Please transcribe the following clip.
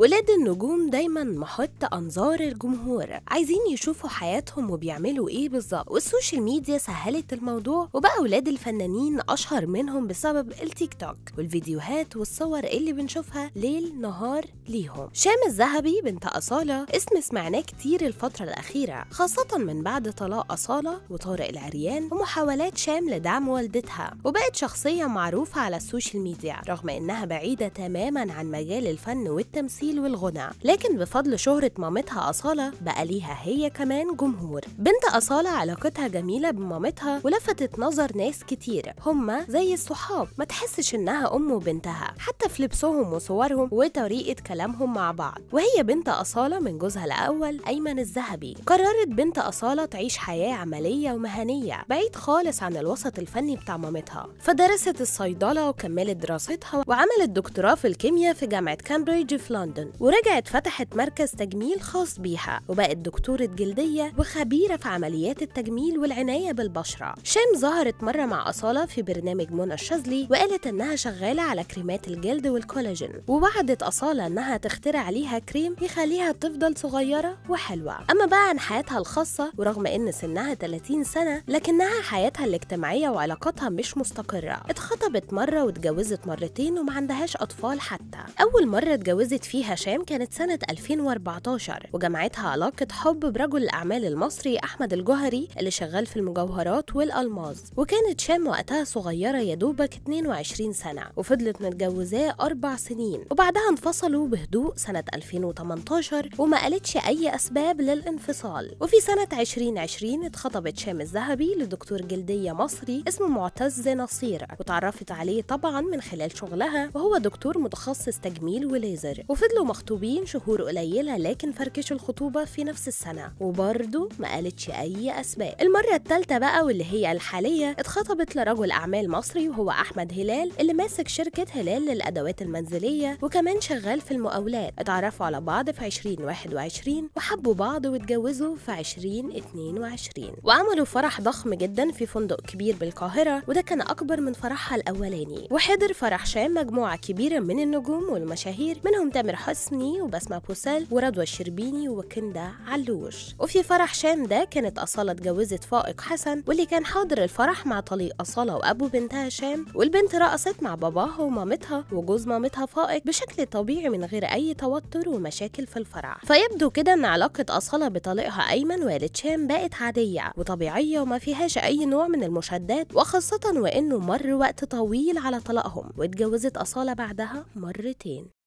ولاد النجوم دايما محط انظار الجمهور عايزين يشوفوا حياتهم وبيعملوا ايه بالظبط والسوشيال ميديا سهلت الموضوع وبقى ولاد الفنانين اشهر منهم بسبب التيك توك والفيديوهات والصور اللي بنشوفها ليل نهار ليهم شام الذهبي بنت اصاله اسم سمعناه كتير الفتره الاخيره خاصه من بعد طلاق اصاله وطارق العريان ومحاولات شام لدعم والدتها وبقت شخصيه معروفه على السوشيال ميديا رغم انها بعيده تماما عن مجال الفن والتمثيل التمثيل والغنى لكن بفضل شهرة مامتها أصالة بقى ليها هي كمان جمهور بنت أصالة علاقتها جميلة بمامتها ولفتت نظر ناس كتير هما زي الصحاب ما تحسش إنها أم وبنتها حتى في لبسهم وصورهم وطريقة كلامهم مع بعض وهي بنت أصالة من جوزها الأول أيمن الذهبي قررت بنت أصالة تعيش حياة عملية ومهنية بعيد خالص عن الوسط الفني بتاع مامتها فدرست الصيدلة وكملت دراستها وعملت دكتوراه في الكيمياء في جامعة كامبريدج في لندن لندن ورجعت فتحت مركز تجميل خاص بيها وبقت دكتورة جلدية وخبيرة في عمليات التجميل والعناية بالبشرة شام ظهرت مرة مع أصالة في برنامج منى الشاذلي وقالت إنها شغالة على كريمات الجلد والكولاجين ووعدت أصالة إنها تخترع ليها كريم يخليها تفضل صغيرة وحلوة أما بقى عن حياتها الخاصة ورغم إن سنها 30 سنة لكنها حياتها الاجتماعية وعلاقاتها مش مستقرة اتخطبت مرة واتجوزت مرتين ومعندهاش أطفال حتى أول مرة اتجوزت فيها في هشام كانت سنة 2014 وجمعتها علاقة حب برجل الأعمال المصري أحمد الجوهري اللي شغال في المجوهرات والألماظ وكانت شام وقتها صغيرة يا دوبك 22 سنة وفضلت متجوزاه أربع سنين وبعدها انفصلوا بهدوء سنة 2018 وما قالتش أي أسباب للانفصال وفي سنة 2020 اتخطبت شام الذهبي لدكتور جلدية مصري اسمه معتز نصير وتعرفت عليه طبعا من خلال شغلها وهو دكتور متخصص تجميل وليزر وفي فضلوا مخطوبين شهور قليلة لكن فركشوا الخطوبة في نفس السنة وبرضه ما قالتش أي أسباب المرة الثالثة بقى واللي هي الحالية اتخطبت لرجل أعمال مصري وهو أحمد هلال اللي ماسك شركة هلال للأدوات المنزلية وكمان شغال في المقاولات اتعرفوا على بعض في 2021 وحبوا بعض واتجوزوا في 2022 وعملوا فرح ضخم جدا في فندق كبير بالقاهرة وده كان أكبر من فرحها الأولاني وحضر فرح شام مجموعة كبيرة من النجوم والمشاهير منهم تامر حسني وبسمة بوسال ورضوى الشربيني وكندا علوش وفي فرح شام ده كانت أصالة اتجوزت فائق حسن واللي كان حاضر الفرح مع طليق أصالة وأبو بنتها شام والبنت رقصت مع باباها ومامتها وجوز مامتها فائق بشكل طبيعي من غير أي توتر ومشاكل في الفرح فيبدو كده إن علاقة أصالة بطليقها أيمن والد شام بقت عادية وطبيعية وما فيهاش أي نوع من المشادات وخاصة وإنه مر وقت طويل على طلاقهم واتجوزت أصالة بعدها مرتين